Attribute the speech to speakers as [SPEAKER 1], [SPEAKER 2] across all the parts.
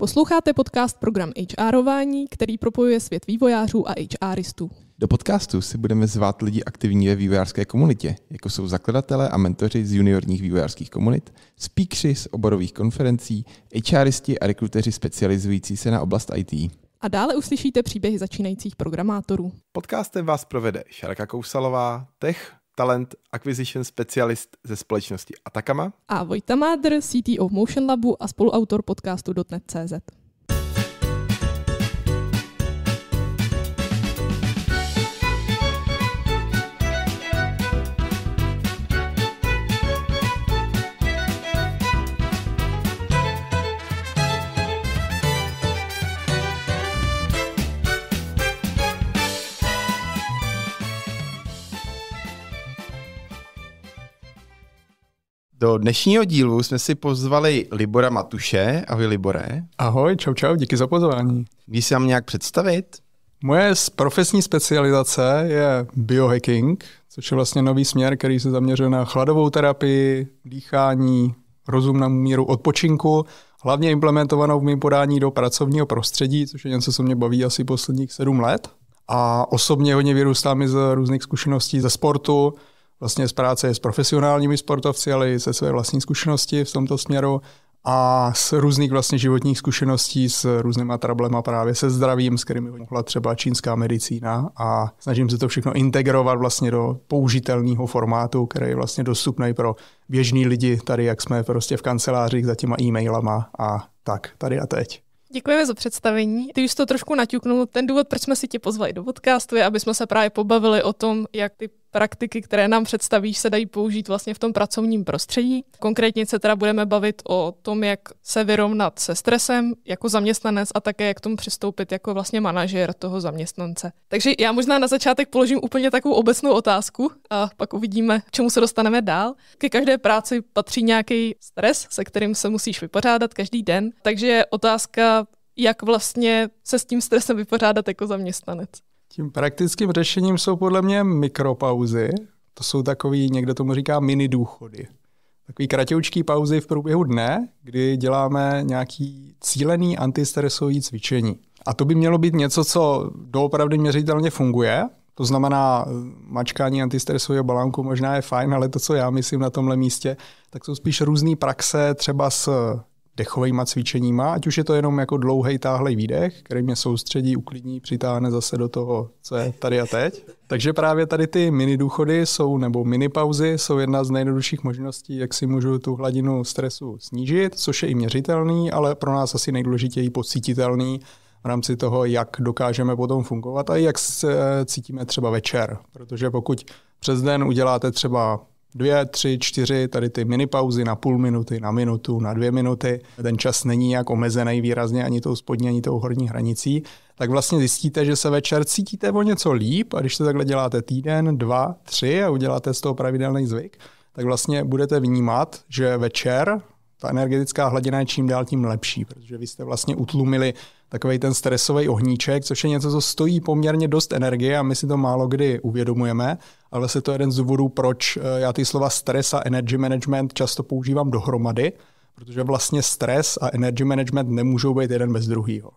[SPEAKER 1] Posloucháte podcast Program HRování, který propojuje svět vývojářů a HRistů.
[SPEAKER 2] Do podcastu si budeme zvát lidi aktivní ve vývojářské komunitě, jako jsou zakladatelé a mentoři z juniorních vývojářských komunit, speakři z oborových konferencí,
[SPEAKER 1] HRisti a rekruteři
[SPEAKER 2] specializující se na oblast IT.
[SPEAKER 1] A dále uslyšíte příběhy začínajících programátorů.
[SPEAKER 2] Podcastem vás provede Šarka Kousalová, tech Talent Acquisition Specialist ze společnosti Atakama.
[SPEAKER 1] A Vojta Mádr, CTO v Motion Labu a spoluautor podcastu .net.cz.
[SPEAKER 2] Do dnešního dílu jsme si pozvali Libora Matuše. Ahoj, Libore. Ahoj, čau, čau, díky za pozvání. Víš se vám nějak představit?
[SPEAKER 3] Moje profesní specializace je biohacking, což je vlastně nový směr, který se zaměřuje na chladovou terapii, dýchání, rozumnou míru odpočinku, hlavně implementovanou v mým podání do pracovního prostředí, což je něco, co mě baví asi posledních sedm let. A osobně hodně vyrůstám i z různých zkušeností ze sportu, vlastně z práce s profesionálními sportovci, ale i se své vlastní zkušenosti v tomto směru a z různých vlastně životních zkušeností s různýma trablema právě se zdravím, s kterými mohla třeba čínská medicína a snažím se to všechno integrovat vlastně do použitelného formátu, který je vlastně dostupný pro běžný lidi tady, jak jsme prostě v kancelářích za těma e-mailama a tak tady a teď.
[SPEAKER 1] Děkujeme za představení. Ty už to trošku naťuknul. Ten důvod, proč jsme si tě pozvali do podcastu, je, aby jsme se právě pobavili o tom, jak ty praktiky, které nám představíš, se dají použít vlastně v tom pracovním prostředí. Konkrétně se teda budeme bavit o tom, jak se vyrovnat se stresem jako zaměstnanec a také jak tomu přistoupit jako vlastně manažer toho zaměstnance. Takže já možná na začátek položím úplně takovou obecnou otázku a pak uvidíme, k čemu se dostaneme dál. Ke každé práci patří nějaký stres, se kterým se musíš vypořádat každý den. Takže otázka, jak vlastně se s tím stresem vypořádat jako zaměstnanec.
[SPEAKER 3] Tím praktickým řešením jsou podle mě mikropauzy. To jsou takový, někdo tomu říká mini důchody. Takový kratoučký pauzy v průběhu dne, kdy děláme nějaký cílený antistresový cvičení. A to by mělo být něco, co doopravdy měřitelně funguje, to znamená, mačkání antistresového balánku možná je fajn, ale to, co já myslím na tomhle místě, tak jsou spíš různé praxe třeba s dechovými cvičeníma, ať už je to jenom jako dlouhý táhlej výdech, který mě soustředí, uklidní, přitáhne zase do toho, co je tady a teď. Takže právě tady ty mini důchody jsou, nebo mini pauzy jsou jedna z nejjednodušších možností, jak si můžu tu hladinu stresu snížit, což je i měřitelný, ale pro nás asi nejdůležitěji pocititelný v rámci toho, jak dokážeme potom fungovat a jak se cítíme třeba večer. Protože pokud přes den uděláte třeba dvě, tři, čtyři tady ty mini pauzy na půl minuty, na minutu, na dvě minuty. Ten čas není nějak omezený výrazně ani tou spodní, ani tou horní hranicí. Tak vlastně zjistíte, že se večer cítíte o něco líp a když to takhle děláte týden, dva, tři a uděláte z toho pravidelný zvyk, tak vlastně budete vnímat, že večer ta energetická hladina je čím dál tím lepší, protože vy jste vlastně utlumili takový ten stresový ohníček, což je něco, co stojí poměrně dost energie a my si to málo kdy uvědomujeme, ale se to je jeden z důvodů, proč eh, já ty slova stres a energy management často používám dohromady, protože vlastně stres a energy management nemůžou být jeden bez druhého.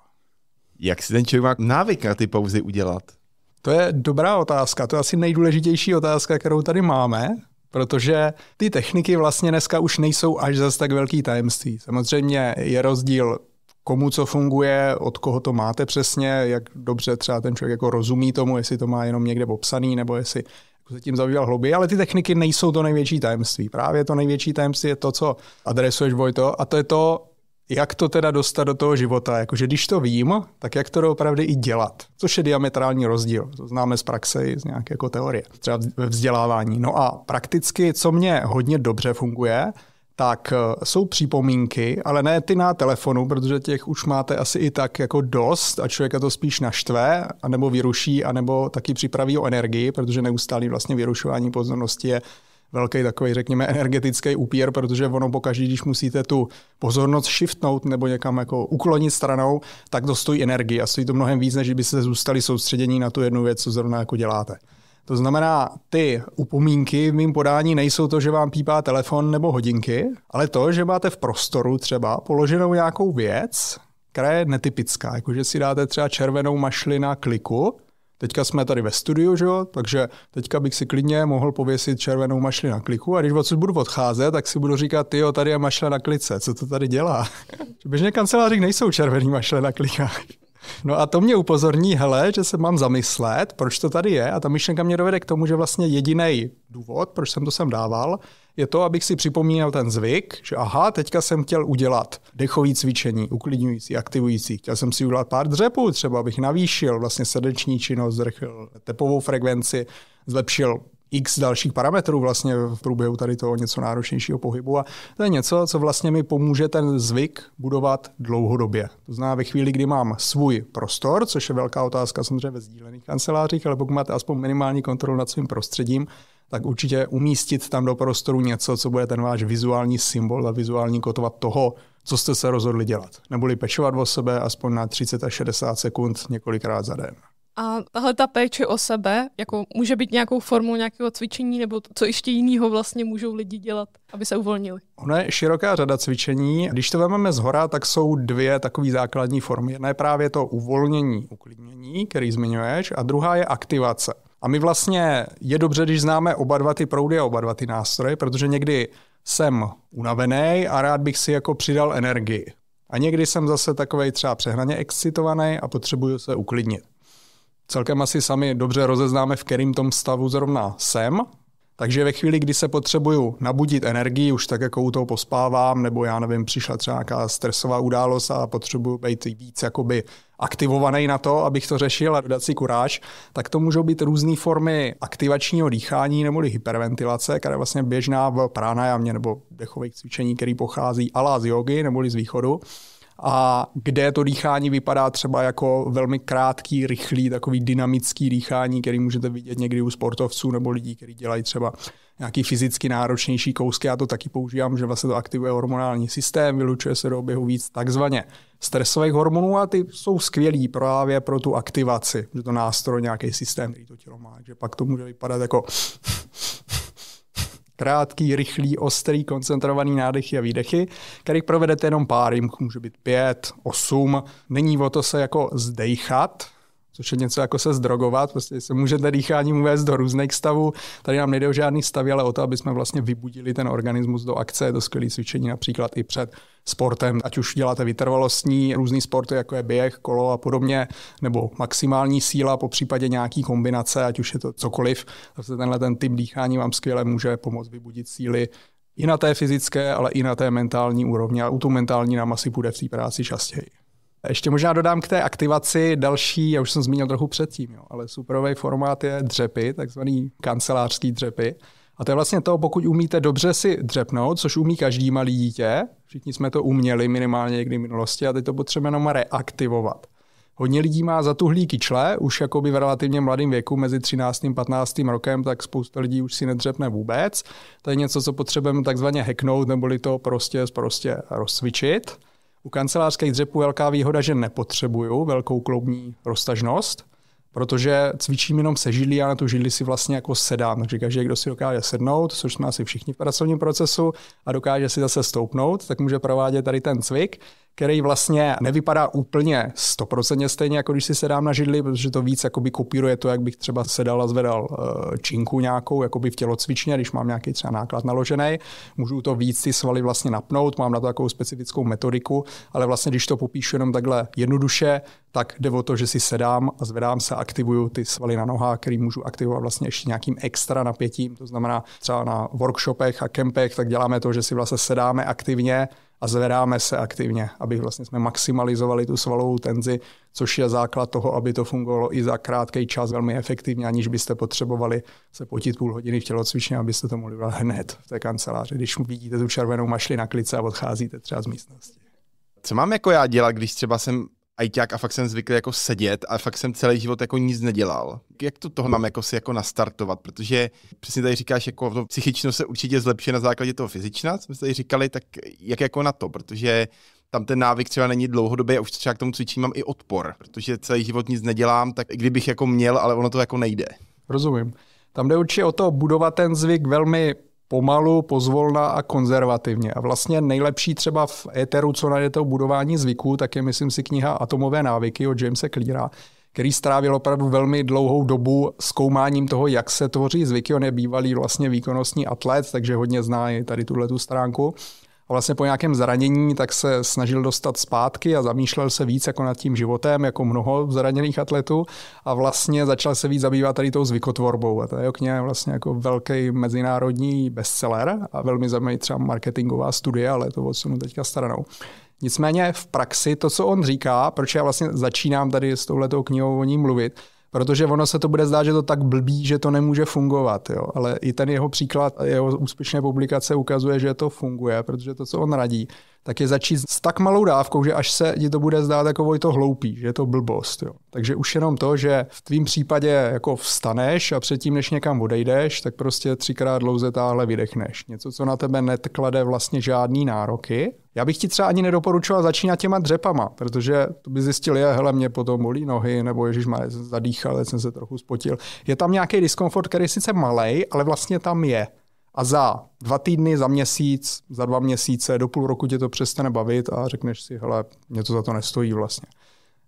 [SPEAKER 2] Jak si ten člověk má návyk na ty pauzy
[SPEAKER 3] udělat? To je dobrá otázka, to je asi nejdůležitější otázka, kterou tady máme, protože ty techniky vlastně dneska už nejsou až zas tak velký tajemství. Samozřejmě je rozdíl komu co funguje, od koho to máte přesně, jak dobře třeba ten člověk jako rozumí tomu, jestli to má jenom někde popsaný, nebo jestli jako se tím zabýval hlouběji, ale ty techniky nejsou to největší tajemství. Právě to největší tajemství je to, co adresuješ Vojto, a to je to, jak to teda dostat do toho života. Jakože když to vím, tak jak to doopravdy i dělat. Což je diametrální rozdíl. To známe z praxe i z nějaké jako teorie. Třeba ve vzdělávání. No a prakticky, co mě hodně dobře funguje, tak eh, jsou připomínky, ale ne ty na telefonu, protože těch už máte asi i tak jako dost a člověka to spíš naštve, anebo vyruší, anebo taky připraví o energii, protože neustálý vlastně vyrušování pozornosti je velký takový, řekněme, energetický úpěr, protože ono pokaždé, když musíte tu pozornost shiftnout nebo někam jako uklonit stranou, tak to stojí energii a stojí to mnohem víc, než kdybyste zůstali soustředění na tu jednu věc, co zrovna jako děláte. To znamená, ty upomínky v mým podání nejsou to, že vám pípá telefon nebo hodinky, ale to, že máte v prostoru třeba položenou nějakou věc, která je netypická, jakože si dáte třeba červenou mašli na kliku Teďka jsme tady ve studiu, že jo? takže teďka bych si klidně mohl pověsit červenou mašli na kliku a když odsud budu odcházet, tak si budu říkat, jo, tady je mašle na klice, co to tady dělá? Běžně kancelářích nejsou červený mašle na klikách. No a to mě upozorní, hele, že se mám zamyslet, proč to tady je a ta myšlenka mě dovede k tomu, že vlastně jediný důvod, proč jsem to sem dával, je to, abych si připomínal ten zvyk, že aha, teďka jsem chtěl udělat dechový cvičení, uklidňující, aktivující. Chtěl jsem si udělat pár dřepů, třeba abych navýšil vlastně srdeční činnost, zrychlil tepovou frekvenci, zlepšil x dalších parametrů vlastně v průběhu tady toho něco náročnějšího pohybu. A to je něco, co vlastně mi pomůže ten zvyk budovat dlouhodobě. To znamená, ve chvíli, kdy mám svůj prostor, což je velká otázka samozřejmě ve sdílených kancelářích, ale pokud máte aspoň minimální kontrolu nad svým prostředím, tak určitě umístit tam do prostoru něco, co bude ten váš vizuální symbol a vizuální kotva toho, co jste se rozhodli dělat. Neboli pečovat o sebe aspoň na 30 až 60 sekund několikrát za den.
[SPEAKER 1] A tahle ta péče o sebe, jako může být nějakou formou nějakého cvičení, nebo co ještě jiného vlastně můžou lidi dělat, aby se uvolnili?
[SPEAKER 3] Ono je široká řada cvičení. Když to vezmeme z hora, tak jsou dvě takové základní formy. Jedna je právě to uvolnění, uklidnění, který zmiňuješ, a druhá je aktivace. A my vlastně je dobře, když známe oba dva ty proudy a oba dva ty nástroje, protože někdy jsem unavený a rád bych si jako přidal energii. A někdy jsem zase takovej třeba přehnaně excitovaný a potřebuju se uklidnit. Celkem asi sami dobře rozeznáme, v kterým tom stavu zrovna jsem takže ve chvíli, kdy se potřebuju nabudit energii, už tak jako u toho pospávám, nebo já nevím, přišla třeba nějaká stresová událost a potřebuju být víc jakoby aktivovaný na to, abych to řešil a dodat si kuráž, tak to můžou být různé formy aktivačního dýchání nebo hyperventilace, která je vlastně běžná v pránajamě nebo dechových cvičení, který pochází ala z jogy neboli z východu a kde to dýchání vypadá třeba jako velmi krátký, rychlý, takový dynamický dýchání, který můžete vidět někdy u sportovců nebo lidí, kteří dělají třeba nějaký fyzicky náročnější kousky. Já to taky používám, že vlastně to aktivuje hormonální systém, vylučuje se do oběhu víc takzvaně stresových hormonů a ty jsou skvělí právě pro tu aktivaci, že to nástroj, nějaký systém, který to tělo má. že pak to může vypadat jako krátký, rychlý, ostrý, koncentrovaný nádechy a výdechy, kterých provedete jenom pár, jim může být pět, osm. Není o to se jako zdejchat, což je něco jako se zdrogovat, prostě se můžete dýcháním uvést do různých stavů. Tady nám nejde o žádný stav, ale o to, aby jsme vlastně vybudili ten organismus do akce. do to skvělé cvičení například i před sportem, ať už děláte vytrvalostní různý sporty, jako je běh, kolo a podobně, nebo maximální síla, po případě nějaký kombinace, ať už je to cokoliv, zase tenhle ten typ dýchání vám skvěle může pomoct vybudit síly i na té fyzické, ale i na té mentální úrovni. A u tu mentální nám asi bude v té práci častěji. Ještě možná dodám k té aktivaci další, já už jsem zmínil trochu předtím, jo, ale superový formát je dřepy, takzvaný kancelářský dřepy. A to je vlastně to, pokud umíte dobře si dřepnout, což umí každý malý dítě, všichni jsme to uměli minimálně někdy v minulosti a teď to potřebujeme jenom reaktivovat. Hodně lidí má zatuhlý kyčle, už jakoby v relativně mladém věku, mezi 13. a 15. rokem, tak spousta lidí už si nedřepne vůbec. To je něco, co potřebujeme takzvaně hacknout, neboli to prostě, prostě rozcvičit. U kancelářských dřepů velká výhoda, že nepotřebuju velkou kloubní roztažnost, protože cvičím jenom se židlí a na tu židli si vlastně jako sedám. Takže každý, kdo si dokáže sednout, což jsme asi všichni v pracovním procesu, a dokáže si zase stoupnout, tak může provádět tady ten cvik, který vlastně nevypadá úplně stoprocentně stejně, jako když si sedám na židli, protože to víc jakoby kopíruje to, jak bych třeba sedal a zvedal eh, činku nějakou, jakoby v tělocvičně, když mám nějaký třeba náklad naložený, můžu to víc ty svaly vlastně napnout, mám na to takovou specifickou metodiku, ale vlastně když to popíšu jenom takhle jednoduše, tak jde o to, že si sedám a zvedám se, aktivuju ty svaly na nohách, který můžu aktivovat vlastně ještě nějakým extra napětím, to znamená třeba na workshopech a kempech, tak děláme to, že si vlastně sedáme aktivně, a zvedáme se aktivně, aby vlastně jsme maximalizovali tu svalovou tenzi, což je základ toho, aby to fungovalo i za krátký čas velmi efektivně, aniž byste potřebovali se potit půl hodiny v tělocvičně, abyste to mohli udělat hned v té kanceláři, když vidíte tu červenou mašli na klice a odcházíte třeba z místnosti.
[SPEAKER 2] Co mám jako já dělat, když třeba jsem ajťák a fakt jsem zvyklý jako sedět a fakt jsem celý život jako nic nedělal. Jak to toho mám jako si jako nastartovat, protože přesně tady říkáš, jako to psychično se určitě zlepšuje na základě toho fyzična, jsme tady říkali, tak jak jako na to, protože tam ten návyk třeba není dlouhodobý a už třeba k tomu cvičení mám i odpor, protože celý život nic nedělám, tak i kdybych jako měl, ale ono to jako nejde.
[SPEAKER 3] Rozumím. Tam jde určitě o to budovat ten zvyk velmi pomalu, pozvolna a konzervativně. A vlastně nejlepší třeba v éteru, co najdete o budování zvyků, tak je, myslím si, kniha Atomové návyky od Jamesa Cleara, který strávil opravdu velmi dlouhou dobu zkoumáním toho, jak se tvoří zvyky. On je bývalý vlastně výkonnostní atlet, takže hodně zná i tady tuhle tu stránku. A vlastně po nějakém zranění tak se snažil dostat zpátky a zamýšlel se víc jako nad tím životem, jako mnoho zraněných atletů a vlastně začal se víc zabývat tady tou zvykotvorbou. A to je kniha vlastně jako velký mezinárodní bestseller a velmi zajímavý třeba marketingová studie, ale to odsunu teďka stranou. Nicméně v praxi to, co on říká, proč já vlastně začínám tady s touhletou knihou o ní mluvit, Protože ono se to bude zdát, že to tak blbí, že to nemůže fungovat. Jo? Ale i ten jeho příklad, jeho úspěšné publikace ukazuje, že to funguje, protože to, co on radí, tak je začít s tak malou dávkou, že až se ti to bude zdát jako to hloupý, že je to blbost. Jo. Takže už jenom to, že v tvým případě jako vstaneš a předtím, než někam odejdeš, tak prostě třikrát dlouze táhle vydechneš. Něco, co na tebe netklade vlastně žádný nároky, já bych ti třeba ani nedoporučoval začínat těma dřepama, protože to by zjistil, je, hele, mě potom bolí nohy, nebo ježíš, má zadýchal, jsem se trochu spotil. Je tam nějaký diskomfort, který je sice malý, ale vlastně tam je. A za dva týdny, za měsíc, za dva měsíce, do půl roku tě to přestane bavit a řekneš si, hele, mě to za to nestojí vlastně.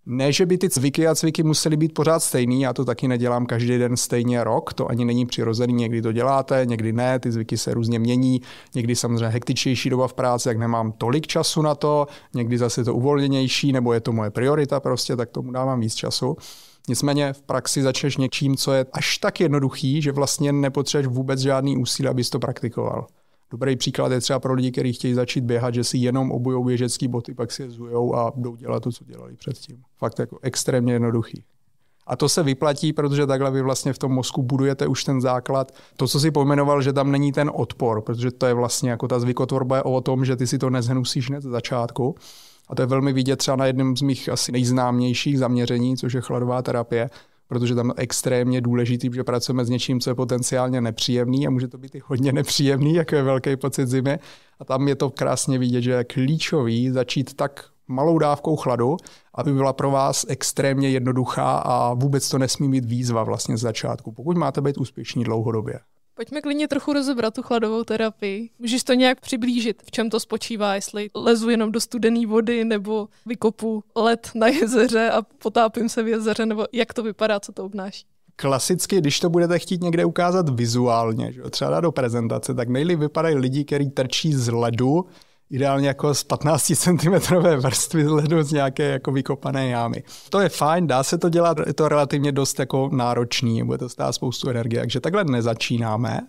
[SPEAKER 3] Ne, že by ty cviky a cviky musely být pořád stejný, já to taky nedělám každý den stejně rok, to ani není přirozený, někdy to děláte, někdy ne, ty zvyky se různě mění, někdy samozřejmě hektičnější doba v práci, jak nemám tolik času na to, někdy zase to uvolněnější, nebo je to moje priorita prostě, tak tomu dávám víc času. Nicméně v praxi začneš něčím, co je až tak jednoduchý, že vlastně nepotřebuješ vůbec žádný úsilí, abys to praktikoval. Dobrý příklad je třeba pro lidi, kteří chtějí začít běhat, že si jenom obujou běžecký boty, pak si je zujou a jdou dělat to, co dělali předtím. Fakt jako extrémně jednoduchý. A to se vyplatí, protože takhle vy vlastně v tom mozku budujete už ten základ. To, co si pojmenoval, že tam není ten odpor, protože to je vlastně jako ta zvykotvorba je o tom, že ty si to nezhnusíš hned z začátku, a to je velmi vidět třeba na jednom z mých asi nejznámějších zaměření, což je chladová terapie, protože tam je extrémně důležitý, že pracujeme s něčím, co je potenciálně nepříjemný a může to být i hodně nepříjemný, jako je velký pocit zimy. A tam je to krásně vidět, že je klíčový začít tak malou dávkou chladu, aby byla pro vás extrémně jednoduchá a vůbec to nesmí být výzva vlastně z začátku, pokud máte být úspěšní dlouhodobě.
[SPEAKER 1] Pojďme klidně trochu rozebrat tu chladovou terapii. Můžeš to nějak přiblížit, v čem to spočívá, jestli lezu jenom do studené vody nebo vykopu led na jezeře a potápím se v jezeře, nebo jak to vypadá, co to obnáší?
[SPEAKER 3] klasicky, když to budete chtít někde ukázat vizuálně, že třeba do prezentace, tak nejli vypadají lidi, kteří trčí z ledu ideálně jako z 15 cm vrstvy ledu z nějaké jako vykopané jámy. To je fajn, dá se to dělat, je to relativně dost jako náročný, bude to stát spoustu energie, takže takhle nezačínáme.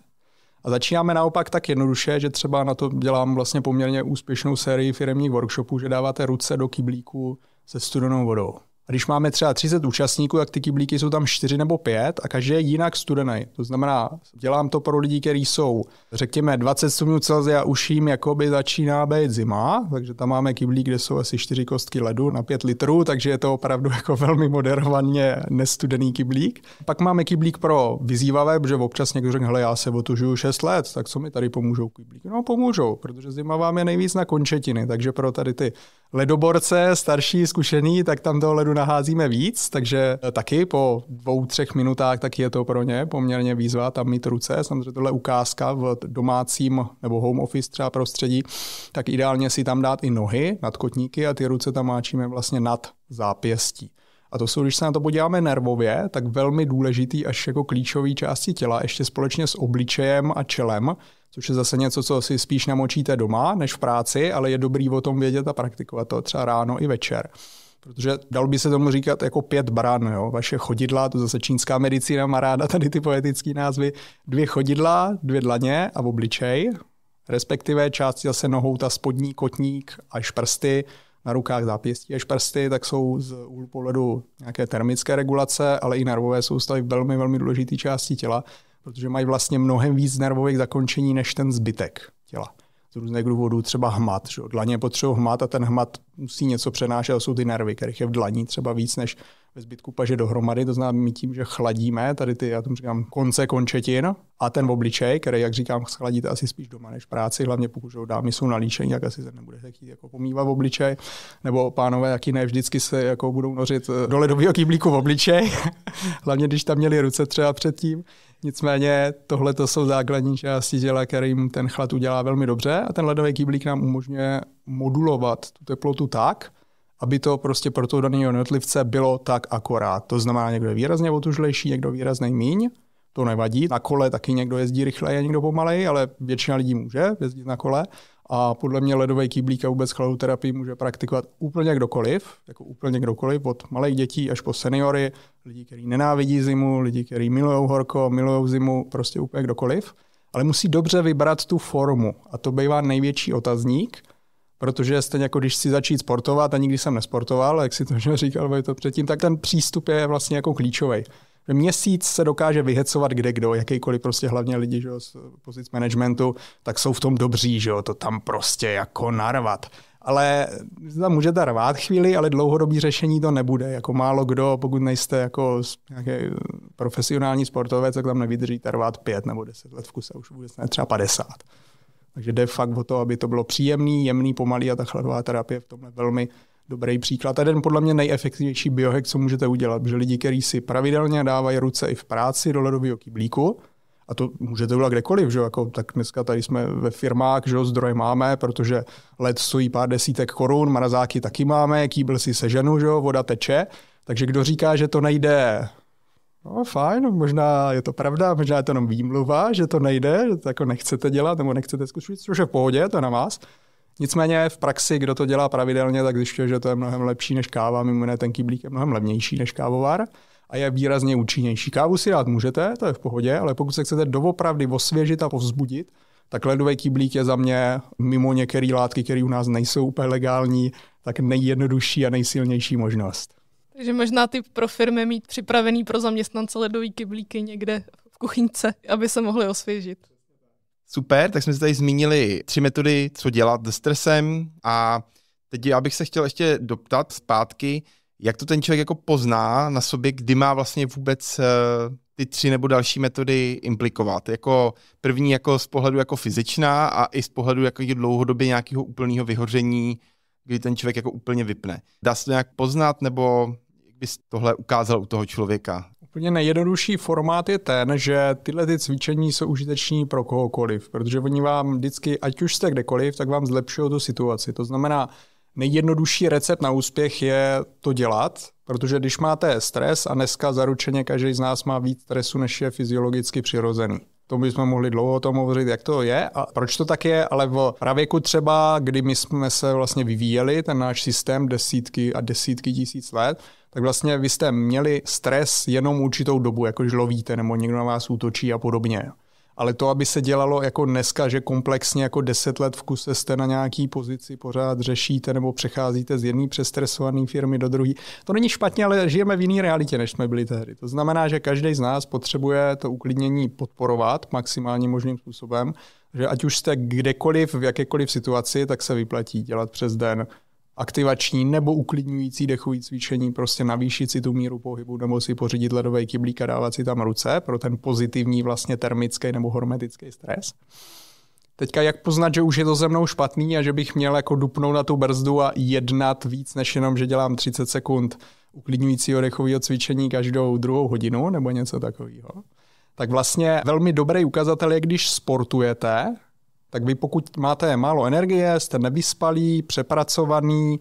[SPEAKER 3] A začínáme naopak tak jednoduše, že třeba na to dělám vlastně poměrně úspěšnou sérii firmních workshopů, že dáváte ruce do kyblíku se studenou vodou. A když máme třeba 30 účastníků, tak ty kyblíky jsou tam 4 nebo 5 a každý je jinak studený. To znamená, dělám to pro lidi, kteří jsou, řekněme, 20 stupňů Celsia, už jim jakoby začíná být zima, takže tam máme kyblík, kde jsou asi 4 kostky ledu na 5 litrů, takže je to opravdu jako velmi moderovaně nestudený kyblík. Pak máme kyblík pro vyzývavé, protože občas někdo řekne, hele, já se otužuju 6 let, tak co mi tady pomůžou kyblíky? No pomůžou, protože zima vám je nejvíc na končetiny, takže pro tady ty ledoborce, starší, zkušený, tak tam toho ledu naházíme víc, takže eh, taky po dvou, třech minutách taky je to pro ně poměrně výzva tam mít ruce. Samozřejmě tohle ukázka v domácím nebo home office třeba prostředí, tak ideálně si tam dát i nohy nad kotníky a ty ruce tam máčíme vlastně nad zápěstí. A to jsou, když se na to podíváme nervově, tak velmi důležitý až jako klíčový části těla, ještě společně s obličejem a čelem, což je zase něco, co si spíš namočíte doma než v práci, ale je dobrý o tom vědět a praktikovat to třeba ráno i večer. Protože dal by se tomu říkat jako pět bran, jo? vaše chodidla, to zase čínská medicína má ráda tady ty poetické názvy, dvě chodidla, dvě dlaně a obličej, respektive části zase nohou ta spodní kotník až prsty, na rukách zápěstí až prsty, tak jsou z úhlu pohledu nějaké termické regulace, ale i nervové soustavy velmi, velmi důležité části těla, protože mají vlastně mnohem víc nervových zakončení než ten zbytek těla. Z různých důvodů třeba hmat. Že? Dlaně potřebují hmat a ten hmat musí něco přenášet, to jsou ty nervy, kterých je v dlaní třeba víc než ve zbytku paže dohromady, to znamená my tím, že chladíme tady ty, já tomu říkám, konce končetin a ten obličej, který, jak říkám, schladíte asi spíš doma než práci, hlavně pokud ho dámy jsou nalíčení, tak asi se nebudete chtít jako pomývat v obličej, nebo pánové, jaký ne, vždycky se jako budou nořit eh, do ledového kýblíku v obličej, hlavně když tam měli ruce třeba předtím. Nicméně tohle to jsou základní části těla, kterým ten chlad udělá velmi dobře a ten ledový kýblík nám umožňuje modulovat tu teplotu tak, aby to prostě pro toho daného jednotlivce bylo tak akorát. To znamená, někdo je výrazně otužlejší, někdo výrazně míň, to nevadí. Na kole taky někdo jezdí rychleji a někdo pomaleji, ale většina lidí může jezdit na kole. A podle mě ledový kýblík a vůbec chladoterapii může praktikovat úplně kdokoliv, jako úplně kdokoliv, od malých dětí až po seniory, lidi, kteří nenávidí zimu, lidi, kteří milují horko, milují zimu, prostě úplně kdokoliv. Ale musí dobře vybrat tu formu a to bývá největší otazník, Protože stejně jako když si začít sportovat, a nikdy jsem nesportoval, jak si to říkal to předtím, tak ten přístup je vlastně jako klíčový. Měsíc se dokáže vyhecovat kde kdo, jakýkoliv prostě hlavně lidi že z pozic managementu, tak jsou v tom dobří, že to tam prostě jako narvat ale tam můžete rvát chvíli, ale dlouhodobý řešení to nebude. Jako málo kdo, pokud nejste jako nějaký eh, profesionální sportovec, tak tam nevydrží rvát pět nebo deset let v kuse, už vůbec ne, třeba padesát. Takže jde fakt o to, aby to bylo příjemný, jemný, pomalý a ta chladová terapie v tomhle velmi dobrý příklad. A jeden podle mě nejefektivnější biohack, co můžete udělat, že lidi, kteří si pravidelně dávají ruce i v práci do ledového kyblíku, a to můžete udělat kdekoliv, že jako, tak dneska tady jsme ve firmách, že zdroje máme, protože led stojí pár desítek korun, mrazáky taky máme, kýbl si seženu, že voda teče, takže kdo říká, že to nejde No fajn, možná je to pravda, možná je to jenom výmluva, že to nejde, že to jako nechcete dělat nebo nechcete zkusit, což je v pohodě, to je na vás. Nicméně v praxi, kdo to dělá pravidelně, tak zjišťuje, že to je mnohem lepší než káva, mimo jiné ten kýblík je mnohem levnější než kávovar a je výrazně účinnější. Kávu si dát můžete, to je v pohodě, ale pokud se chcete doopravdy osvěžit a povzbudit, tak ledový kýblík je za mě mimo některé látky, které u nás nejsou úplně legální, tak nejjednodušší a nejsilnější možnost.
[SPEAKER 1] Takže možná ty pro firmy mít připravený pro zaměstnance ledový kyblíky někde v kuchyňce, aby se mohli osvěžit.
[SPEAKER 2] Super, tak jsme si tady zmínili tři metody, co dělat s stresem a teď já bych se chtěl ještě doptat zpátky, jak to ten člověk jako pozná na sobě, kdy má vlastně vůbec eh, ty tři nebo další metody implikovat. Jako první jako z pohledu jako fyzičná a i z pohledu jako dlouhodobě nějakého úplného vyhoření, kdy ten člověk jako úplně vypne. Dá se to nějak poznat nebo bys tohle ukázal u toho člověka?
[SPEAKER 3] Úplně nejjednodušší formát je ten, že tyhle ty cvičení jsou užiteční pro kohokoliv, protože oni vám vždycky, ať už jste kdekoliv, tak vám zlepšují tu situaci. To znamená, nejjednodušší recept na úspěch je to dělat, protože když máte stres a dneska zaručeně každý z nás má víc stresu, než je fyziologicky přirozený. To bychom mohli dlouho o tom hovořit, jak to je a proč to tak je, ale v pravěku třeba, kdy my jsme se vlastně vyvíjeli, ten náš systém desítky a desítky tisíc let, tak vlastně vy jste měli stres jenom určitou dobu, jakož lovíte nebo někdo na vás útočí a podobně. Ale to, aby se dělalo jako dneska, že komplexně jako deset let v kuse jste na nějaký pozici, pořád řešíte nebo přecházíte z jedné přestresované firmy do druhé, to není špatně, ale žijeme v jiné realitě, než jsme byli tehdy. To znamená, že každý z nás potřebuje to uklidnění podporovat maximálně možným způsobem, že ať už jste kdekoliv, v jakékoliv situaci, tak se vyplatí dělat přes den aktivační nebo uklidňující dechový cvičení, prostě navýšit si tu míru pohybu nebo si pořídit ledový kyblík a dávat si tam ruce pro ten pozitivní vlastně termický nebo hormetický stres. Teďka jak poznat, že už je to ze mnou špatný a že bych měl jako dupnout na tu brzdu a jednat víc, než jenom, že dělám 30 sekund uklidňujícího dechového cvičení každou druhou hodinu nebo něco takového. Tak vlastně velmi dobrý ukazatel je, když sportujete, tak vy pokud máte málo energie, jste nevyspalý, přepracovaný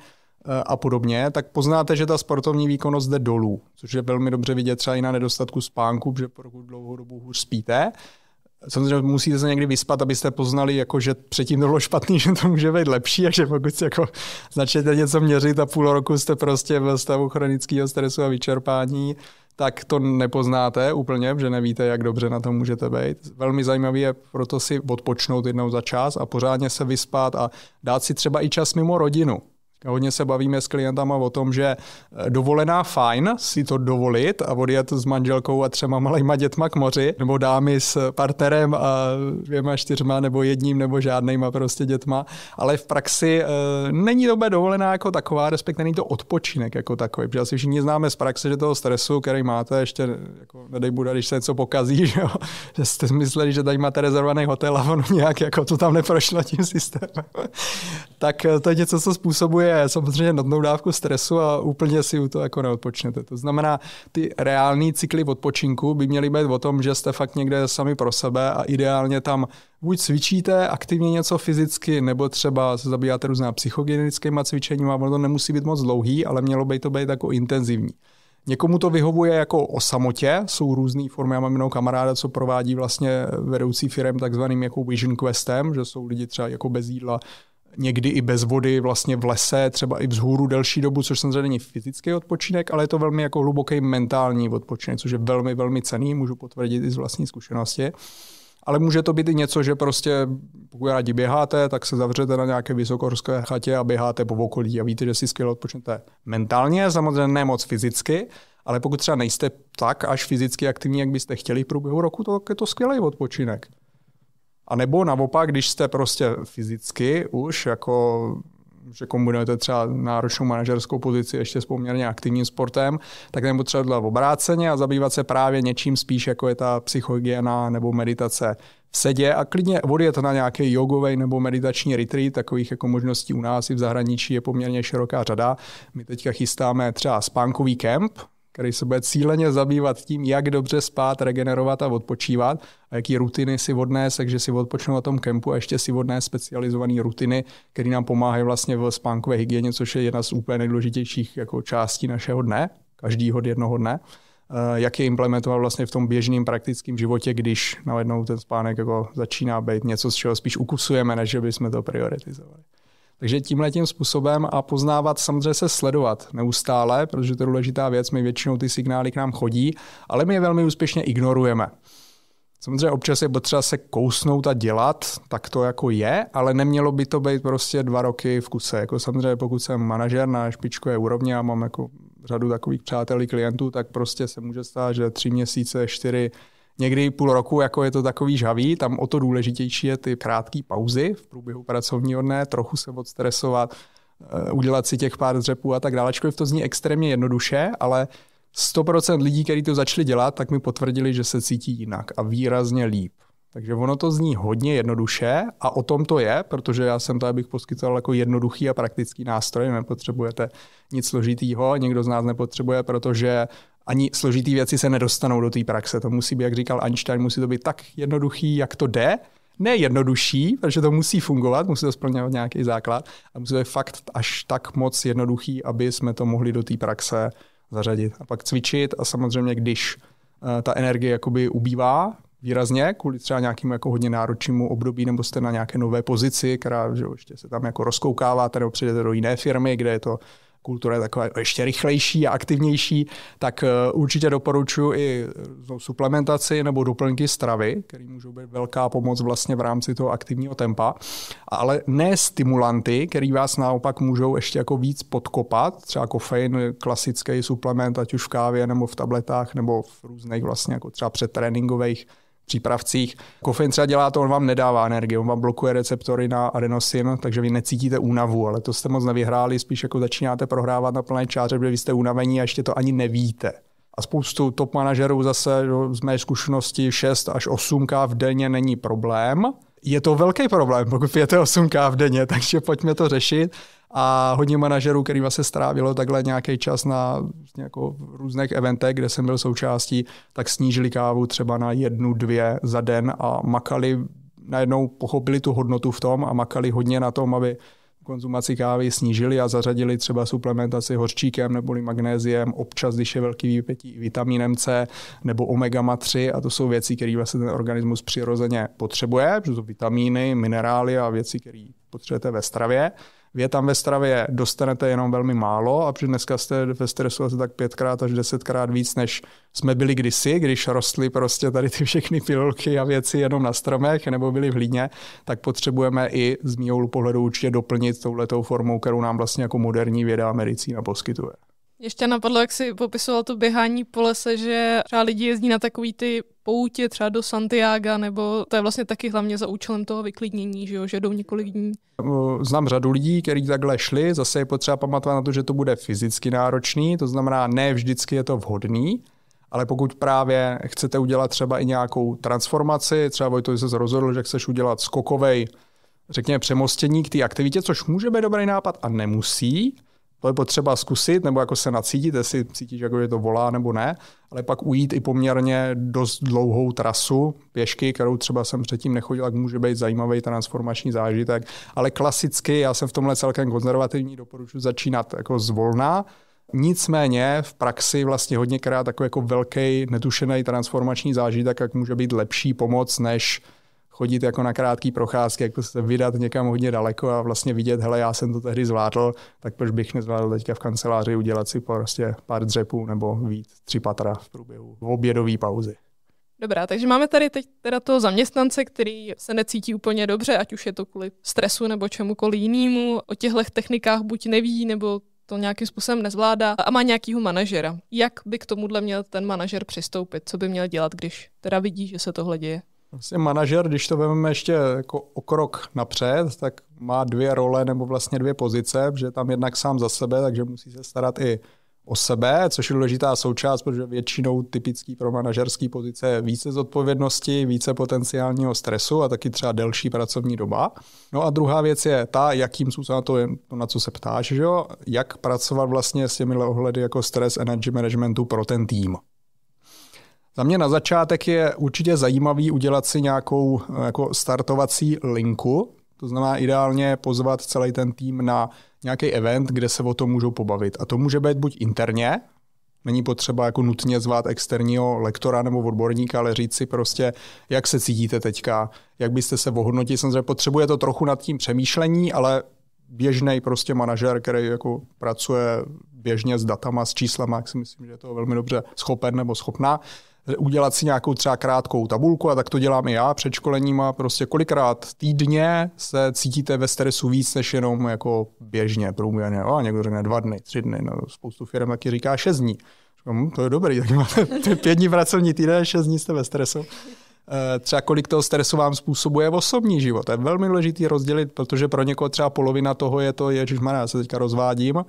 [SPEAKER 3] eh, a podobně, tak poznáte, že ta sportovní výkonnost jde dolů, což je velmi dobře vidět třeba i na nedostatku spánku, protože pokud dlouhou dobu hůř spíte, Samozřejmě musíte se někdy vyspat, abyste poznali, jako, že předtím to bylo špatný, že to může být lepší a že pokud jako začnete něco měřit a půl roku jste prostě ve stavu chronického stresu a vyčerpání, tak to nepoznáte úplně, že nevíte, jak dobře na tom můžete být. Velmi zajímavé je proto si odpočnout jednou za čas a pořádně se vyspat a dát si třeba i čas mimo rodinu. Hodně se bavíme s klientama o tom, že eh, dovolená fajn si to dovolit a odjet s manželkou a třema malejma dětma k moři, nebo dámy s partnerem a dvěma, čtyřma, nebo jedním, nebo žádnejma prostě dětma, ale v praxi e, není dobré dovolená jako taková, respektive není to odpočinek jako takový, protože asi všichni známe z praxe, že toho stresu, který máte, ještě eh, jako, nedej bude, když se něco pokazí, že, jo? že jste mysleli, že tady máte rezervovaný hotel a ono nějak jako to tam neprošlo tím systémem, tak to je něco, co způsobuje produkuje samozřejmě nadnou dávku stresu a úplně si u to jako neodpočnete. To znamená, ty reální cykly odpočinku by měly být o tom, že jste fakt někde sami pro sebe a ideálně tam buď cvičíte aktivně něco fyzicky, nebo třeba se zabýváte různá psychogenickýma a ono to nemusí být moc dlouhý, ale mělo by to být jako intenzivní. Někomu to vyhovuje jako o samotě, jsou různé formy. Já mám jenom kamaráda, co provádí vlastně vedoucí firem takzvaným jako vision questem, že jsou lidi třeba jako bez jídla, někdy i bez vody vlastně v lese, třeba i vzhůru delší dobu, což samozřejmě není fyzický odpočinek, ale je to velmi jako hluboký mentální odpočinek, což je velmi, velmi cený, můžu potvrdit i z vlastní zkušenosti. Ale může to být i něco, že prostě pokud rádi běháte, tak se zavřete na nějaké vysokohorské chatě a běháte po okolí a víte, že si skvěle odpočnete mentálně, samozřejmě ne moc fyzicky, ale pokud třeba nejste tak až fyzicky aktivní, jak byste chtěli v průběhu roku, tak je to skvělý odpočinek. A nebo naopak, když jste prostě fyzicky už jako že kombinujete třeba náročnou manažerskou pozici ještě s poměrně aktivním sportem, tak nebo třeba dělat obráceně a zabývat se právě něčím spíš, jako je ta psychohygiena nebo meditace v sedě a klidně odjet na nějaký jogový nebo meditační retreat, takových jako možností u nás i v zahraničí je poměrně široká řada. My teďka chystáme třeba spánkový kemp, který se bude cíleně zabývat tím, jak dobře spát, regenerovat a odpočívat a jaký rutiny si odnést, takže si odpočnu na tom kempu a ještě si vodné specializované rutiny, které nám pomáhají vlastně v spánkové hygieně, což je jedna z úplně nejdůležitějších jako částí našeho dne, každýho jednoho dne eh, jak je implementovat vlastně v tom běžném praktickém životě, když najednou ten spánek jako začíná být něco, z čeho spíš ukusujeme, než že bychom to prioritizovali. Takže tímhle tím způsobem a poznávat samozřejmě se sledovat neustále, protože to je důležitá věc, my většinou ty signály k nám chodí, ale my je velmi úspěšně ignorujeme. Samozřejmě občas je potřeba se kousnout a dělat, tak to jako je, ale nemělo by to být prostě dva roky v kuse. Jako samozřejmě pokud jsem manažer na špičkové úrovni a mám jako řadu takových přátelí klientů, tak prostě se může stát, že tři měsíce, čtyři někdy půl roku jako je to takový žavý, tam o to důležitější je ty krátké pauzy v průběhu pracovního dne, trochu se odstresovat, eh, udělat si těch pár dřepů a tak dále. Ačkoliv to zní extrémně jednoduše, ale 100% lidí, kteří to začali dělat, tak mi potvrdili, že se cítí jinak a výrazně líp. Takže ono to zní hodně jednoduše a o tom to je, protože já jsem to, abych poskytoval jako jednoduchý a praktický nástroj, nepotřebujete nic složitýho, nikdo z nás nepotřebuje, protože ani složitý věci se nedostanou do té praxe. To musí být, jak říkal Einstein, musí to být tak jednoduchý, jak to jde, ne jednodušší, protože to musí fungovat, musí to splňovat nějaký základ a musí to být fakt až tak moc jednoduchý, aby jsme to mohli do té praxe zařadit. A pak cvičit a samozřejmě, když eh, ta energie jakoby ubývá výrazně, kvůli třeba nějakému jako hodně náročnému období, nebo jste na nějaké nové pozici, která že ještě se tam jako rozkoukáváte, nebo přijdete do jiné firmy, kde je to kultura je taková ještě rychlejší a aktivnější, tak eh, určitě doporučuji i suplementaci nebo doplňky stravy, které můžou být velká pomoc vlastně v rámci toho aktivního tempa, ale ne stimulanty, které vás naopak můžou ještě jako víc podkopat, třeba kofein, klasický suplement, ať už v kávě nebo v tabletách nebo v různých vlastně jako třeba předtréninkových přípravcích. Kofein třeba dělá to, on vám nedává energii, on vám blokuje receptory na adenosin, takže vy necítíte únavu, ale to jste moc nevyhráli, spíš jako začínáte prohrávat na plné čáře, protože vy jste unavení a ještě to ani nevíte. A spoustu top manažerů zase z mé zkušenosti 6 až 8K v denně není problém. Je to velký problém, pokud pijete 8K v denně, takže pojďme to řešit a hodně manažerů, který vlastně strávilo takhle nějaký čas na vlastně jako různých eventech, kde jsem byl součástí, tak snížili kávu třeba na jednu, dvě za den a makali, najednou pochopili tu hodnotu v tom a makali hodně na tom, aby konzumaci kávy snížili a zařadili třeba suplementaci hořčíkem nebo magnéziem, občas, když je velký výpětí, vitaminem vitamínem C nebo omega-3 a to jsou věci, které vlastně ten organismus přirozeně potřebuje, protože to vitamíny, minerály a věci, které potřebujete ve stravě vy tam ve stravě dostanete jenom velmi málo a při dneska jste ve stresu asi tak pětkrát až desetkrát víc, než jsme byli kdysi, když rostly prostě tady ty všechny pilulky a věci jenom na stromech nebo byly v hlíně, tak potřebujeme i z mého pohledu určitě doplnit touhletou formou, kterou nám vlastně jako moderní věda a medicína poskytuje.
[SPEAKER 1] Ještě napadlo, jak si popisoval to běhání po lese, že třeba lidi jezdí na takový ty poutě třeba do Santiago, nebo to je vlastně taky hlavně za účelem toho vyklidnění, že, jo, že jdou několik dní.
[SPEAKER 3] Znám řadu lidí, kteří takhle šli, zase je potřeba pamatovat na to, že to bude fyzicky náročný, to znamená, ne vždycky je to vhodný, ale pokud právě chcete udělat třeba i nějakou transformaci, třeba Vojto se rozhodl, že chceš udělat skokovej, řekněme, přemostění k té aktivitě, což může být dobrý nápad a nemusí, to je potřeba zkusit, nebo jako se nacítit, jestli cítíš, jako je to volá nebo ne, ale pak ujít i poměrně dost dlouhou trasu pěšky, kterou třeba jsem předtím nechodil, tak může být zajímavý transformační zážitek. Ale klasicky, já jsem v tomhle celkem konzervativní, doporučuji začínat jako zvolna, Nicméně v praxi vlastně hodněkrát takový jako velký netušený transformační zážitek, jak může být lepší pomoc než chodit jako na krátký procházky, jako se vydat někam hodně daleko a vlastně vidět, hele, já jsem to tehdy zvládl, tak proč bych nezvládl teďka v kanceláři udělat si prostě pár dřepů nebo víc tři patra v průběhu v obědové pauzy.
[SPEAKER 1] Dobrá, takže máme tady teď teda toho zaměstnance, který se necítí úplně dobře, ať už je to kvůli stresu nebo čemukoliv jinému. O těchto technikách buď neví, nebo to nějakým způsobem nezvládá a má nějakýho manažera. Jak by k tomuhle měl ten manažer přistoupit? Co by měl dělat, když teda vidí, že se tohle děje? Vlastně
[SPEAKER 3] manažer, když to vezmeme ještě jako o krok napřed, tak má dvě role nebo vlastně dvě pozice, že tam jednak sám za sebe, takže musí se starat i o sebe, což je důležitá součást, protože většinou typický pro manažerský pozice je více zodpovědnosti, více potenciálního stresu a taky třeba delší pracovní doba. No a druhá věc je ta, jakým způsobem to, to na co se ptáš, že jo? jak pracovat vlastně s těmi ohledy jako stres energy managementu pro ten tým. Za mě na začátek je určitě zajímavý udělat si nějakou eh, jako startovací linku, to znamená ideálně pozvat celý ten tým na nějaký event, kde se o tom můžou pobavit. A to může být buď interně, není potřeba jako nutně zvát externího lektora nebo odborníka, ale říct si prostě, jak se cítíte teďka, jak byste se ohodnotili. Samozřejmě potřebuje to trochu nad tím přemýšlení, ale běžný prostě manažer, který jako pracuje běžně s datama, s číslama, jak si myslím, že je to velmi dobře schopen nebo schopná, udělat si nějakou třeba krátkou tabulku, a tak to dělám i já před školením, a prostě kolikrát týdně se cítíte ve stresu víc než jenom jako běžně, průměrně. A někdo řekne dva dny, tři dny, no, spoustu firm taky říká šest dní. Říkám, hm, to je dobrý, tak máte pět dní pracovní týden, šest dní jste ve stresu eh, třeba kolik toho stresu vám způsobuje v osobní život. To je velmi důležité rozdělit, protože pro někoho třeba polovina toho je to, že já se teďka rozvádím,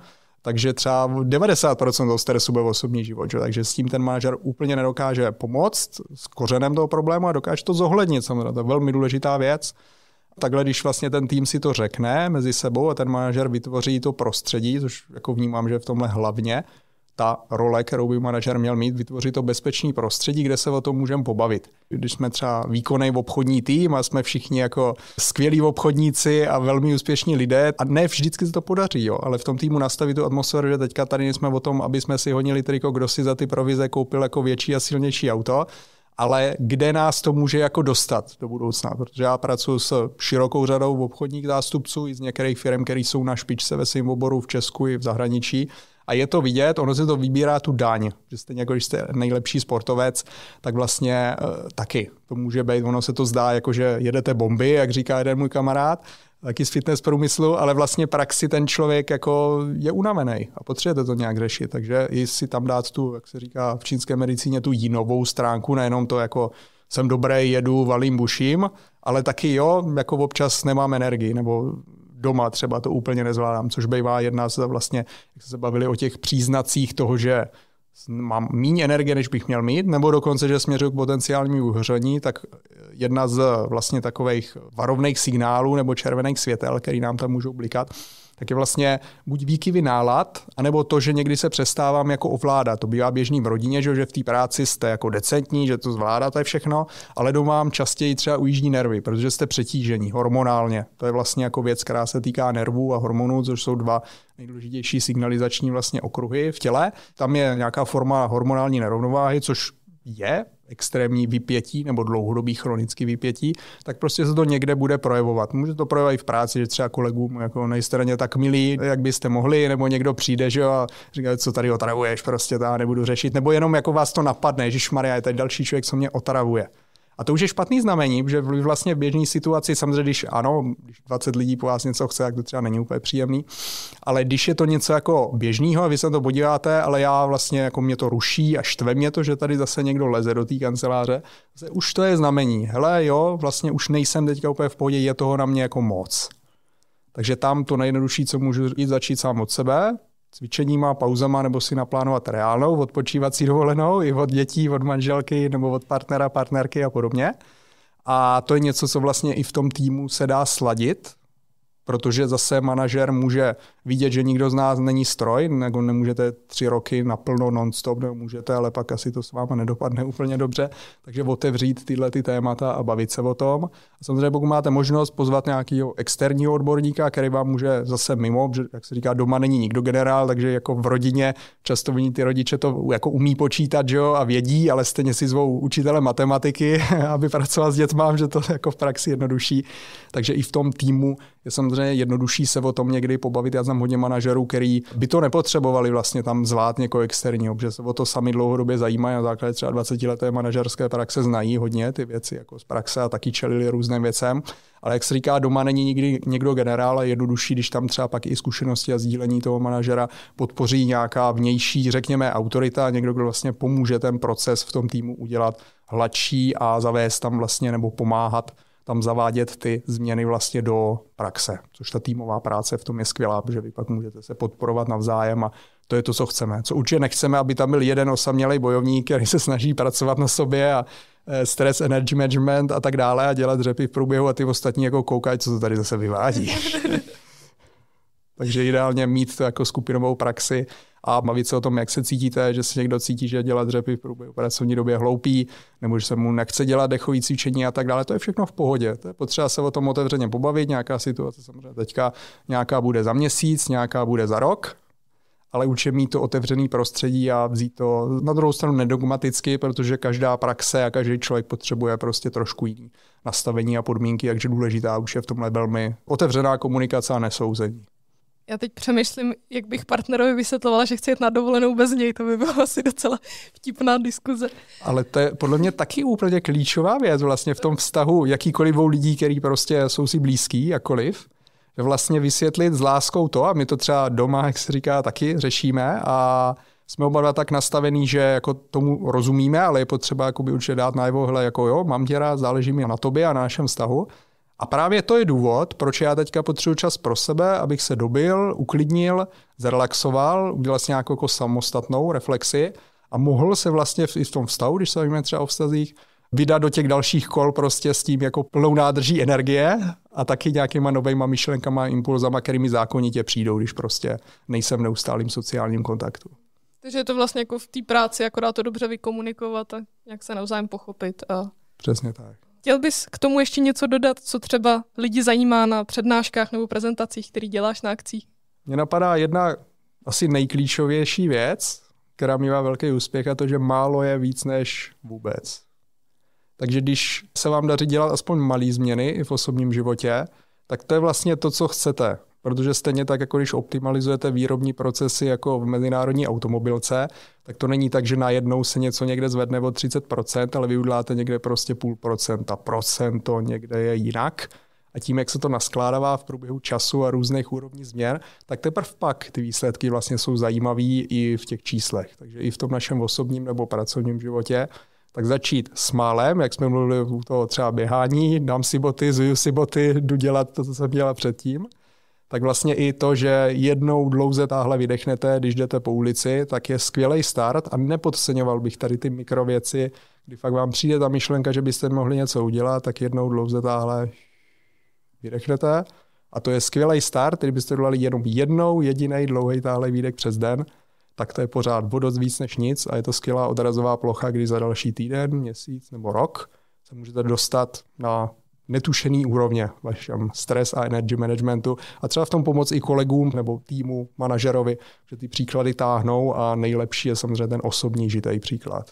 [SPEAKER 3] takže třeba 90% toho stresu bude osobní život, že? takže s tím ten manažer úplně nedokáže pomoct s kořenem toho problému a dokáže to zohlednit samozřejmě, to je velmi důležitá věc. Takhle, když vlastně ten tým si to řekne mezi sebou a ten manažer vytvoří to prostředí, což jako vnímám, že v tomhle hlavně, ta role, kterou by manažer měl mít, vytvořit to bezpečný prostředí, kde se o tom můžeme pobavit. Když jsme třeba výkonný obchodní tým a jsme všichni jako skvělí obchodníci a velmi úspěšní lidé, a ne vždycky se to podaří, jo, ale v tom týmu nastavit tu atmosféru, že teďka tady jsme o tom, aby jsme si honili triko, kdo si za ty provize koupil jako větší a silnější auto, ale kde nás to může jako dostat do budoucna, protože já pracuji s širokou řadou obchodních zástupců i z některých firm, které jsou na špičce ve svém oboru v Česku i v zahraničí a je to vidět, ono se to vybírá tu daň, že stejně jako když jste nejlepší sportovec, tak vlastně uh, taky to může být, ono se to zdá jako, že jedete bomby, jak říká jeden můj kamarád, taky z fitness průmyslu, ale vlastně praxi ten člověk jako je unavený a potřebujete to nějak řešit. Takže i si tam dát tu, jak se říká v čínské medicíně, tu jinovou stránku, nejenom to jako jsem dobrý, jedu, valím, buším, ale taky jo, jako občas nemám energii, nebo doma třeba to úplně nezvládám, což bývá jedna z vlastně, jak se bavili o těch příznacích toho, že mám méně energie, než bych měl mít, nebo dokonce, že směřuji k potenciálnímu uhoření, tak jedna z vlastně takových varovných signálů nebo červených světel, který nám tam můžou blikat, tak je vlastně buď výkyvy nálad, anebo to, že někdy se přestávám jako ovládat. To bývá běžný v rodině, že v té práci jste jako decentní, že to zvládáte všechno, ale doma mám častěji třeba ujíždí nervy, protože jste přetížení hormonálně. To je vlastně jako věc, která se týká nervů a hormonů, což jsou dva nejdůležitější signalizační vlastně okruhy v těle. Tam je nějaká forma hormonální nerovnováhy, což je extrémní vypětí nebo dlouhodobý chronický vypětí, tak prostě se to někde bude projevovat. Může to projevovat i v práci, že třeba kolegům jako nejstraně tak milí, jak byste mohli, nebo někdo přijde že jo, a říká, co tady otravuješ, prostě já nebudu řešit, nebo jenom jako vás to napadne, že Maria je tady další člověk, co mě otravuje. A to už je špatný znamení, že vlastně v běžné situaci, samozřejmě, když ano, když 20 lidí po vás něco chce, tak to třeba není úplně příjemný, ale když je to něco jako běžného a vy se na to podíváte, ale já vlastně jako mě to ruší a štve mě to, že tady zase někdo leze do té kanceláře, už to je znamení. Hele, jo, vlastně už nejsem teďka úplně v pohodě, je toho na mě jako moc. Takže tam to nejjednodušší, co můžu říct, začít sám od sebe, cvičeníma, pauzama, nebo si naplánovat reálnou odpočívací dovolenou i od dětí, od manželky nebo od partnera, partnerky a podobně. A to je něco, co vlastně i v tom týmu se dá sladit, protože zase manažer může vidět, že nikdo z nás není stroj, nebo nemůžete tři roky naplno non-stop, nebo můžete, ale pak asi to s váma nedopadne úplně dobře, takže otevřít tyhle ty témata a bavit se o tom. A samozřejmě pokud máte možnost pozvat nějakého externího odborníka, který vám může zase mimo, že, jak se říká, doma není nikdo generál, takže jako v rodině často oni ty rodiče to jako umí počítat že jo, a vědí, ale stejně si zvou učitele matematiky, aby pracoval s dětmi, že to jako v praxi jednodušší. Takže i v tom týmu je samozřejmě jednodušší se o tom někdy pobavit. Já znám hodně manažerů, který by to nepotřebovali vlastně tam zvát někoho externího, protože se o to sami dlouhodobě zajímají na základě třeba 20 leté manažerské praxe znají hodně ty věci jako z praxe a taky čelili různým věcem. Ale jak se říká, doma není nikdy někdo generál a jednodušší, když tam třeba pak i zkušenosti a sdílení toho manažera podpoří nějaká vnější, řekněme, autorita, někdo, kdo vlastně pomůže ten proces v tom týmu udělat hladší a zavést tam vlastně nebo pomáhat tam zavádět ty změny vlastně do praxe, což ta týmová práce v tom je skvělá, protože vy pak můžete se podporovat navzájem a to je to, co chceme. Co určitě nechceme, aby tam byl jeden osamělý bojovník, který se snaží pracovat na sobě a eh, stress energy management a tak dále a dělat řepy v průběhu a ty ostatní jako koukají, co to tady zase vyvádí. Takže ideálně mít to jako skupinovou praxi a bavit se o tom, jak se cítíte, že se někdo cítí, že dělat dřepy v průběhu pracovní doby je hloupý, nebo že se mu nechce dělat dechový cvičení a tak dále. To je všechno v pohodě. To je potřeba se o tom otevřeně pobavit, nějaká situace samozřejmě teďka, nějaká bude za měsíc, nějaká bude za rok, ale určitě mít to otevřený prostředí a vzít to na druhou stranu nedogmaticky, protože každá praxe a každý člověk potřebuje prostě trošku jiný nastavení a podmínky, takže důležitá už je v tomhle velmi otevřená komunikace a nesouzení.
[SPEAKER 1] Já teď přemýšlím, jak bych partnerovi vysvětlovala, že chci jít na dovolenou bez něj. To by byla asi docela vtipná diskuze.
[SPEAKER 3] Ale to je podle mě taky úplně klíčová věc vlastně v tom vztahu jakýkoliv dvou lidí, který prostě jsou si blízký, jakoliv. Vlastně vysvětlit s láskou to, a my to třeba doma, jak se říká, taky řešíme a jsme oba dva tak nastavený, že jako tomu rozumíme, ale je potřeba určitě dát najevo, hele, jako jo, mám tě rád, záleží mi na tobě a na našem vztahu. A právě to je důvod, proč já teďka potřebuji čas pro sebe, abych se dobil, uklidnil, zrelaxoval, udělal si nějakou jako samostatnou reflexi a mohl se vlastně i v tom vztahu, když se bavíme třeba o vztazích, vydat do těch dalších kol prostě s tím jako plnou nádrží energie a taky nějakýma novejma myšlenkama, impulzama, kterými zákonitě přijdou, když prostě nejsem v neustálým sociálním kontaktu.
[SPEAKER 1] Takže je to vlastně jako v té práci, akorát to dobře vykomunikovat a jak se navzájem pochopit. A... Přesně tak. Chtěl bys k tomu ještě něco dodat, co třeba lidi zajímá na přednáškách nebo prezentacích, které děláš na akcích?
[SPEAKER 3] Mně napadá jedna asi nejklíčovější věc, která mývá velký úspěch, a to, že málo je víc než vůbec. Takže když se vám daří dělat aspoň malé změny i v osobním životě, tak to je vlastně to, co chcete protože stejně tak, jako když optimalizujete výrobní procesy jako v mezinárodní automobilce, tak to není tak, že najednou se něco někde zvedne o 30%, ale vyudláte někde prostě půl procenta, procento někde je jinak. A tím, jak se to naskládává v průběhu času a různých úrovní změn, tak teprve pak ty výsledky vlastně jsou zajímavý i v těch číslech. Takže i v tom našem osobním nebo pracovním životě tak začít s málem, jak jsme mluvili u toho třeba běhání, dám si boty, zuju si boty, jdu dělat to, co jsem dělal předtím tak vlastně i to, že jednou dlouze táhle vydechnete, když jdete po ulici, tak je skvělý start a nepodceňoval bych tady ty mikrověci, kdy fakt vám přijde ta myšlenka, že byste mohli něco udělat, tak jednou dlouze táhle vydechnete a to je skvělý start, kdybyste dělali jenom jednou, jediný dlouhý táhle výdek přes den, tak to je pořád vodost víc než nic a je to skvělá odrazová plocha, kdy za další týden, měsíc nebo rok se můžete dostat na netušený úrovně vašem stres a energy managementu a třeba v tom pomoct i kolegům nebo týmu, manažerovi, že ty příklady táhnou a nejlepší je samozřejmě ten osobní žitej příklad.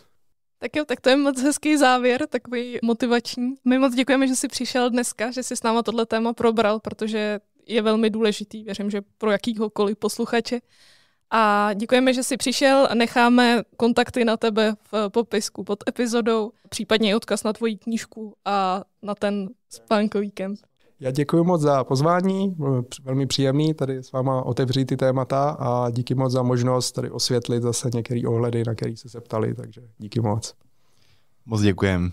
[SPEAKER 1] Tak jo, tak to je moc hezký závěr, takový motivační. My moc děkujeme, že jsi přišel dneska, že jsi s náma tohle téma probral, protože je velmi důležitý, věřím, že pro jakýhokoliv posluchače a děkujeme, že jsi přišel. Necháme kontakty na tebe v eh, popisku pod epizodou, případně odkaz na tvoji knížku a na ten spánkový kemp.
[SPEAKER 3] Já děkuji moc za pozvání, velmi příjemný tady s váma otevřít ty témata a díky moc za možnost tady osvětlit zase některé ohledy, na který se zeptali, takže
[SPEAKER 2] díky moc. Moc děkujem.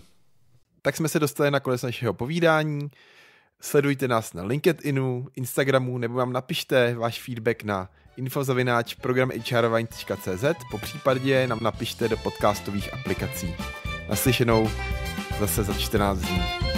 [SPEAKER 2] Tak jsme se dostali na konec našeho povídání. Sledujte nás na LinkedInu, Instagramu nebo vám napište váš feedback na infozavináč programhrvine.cz, po případě nám napište do podcastových aplikací. Naslyšenou zase za 14 dní.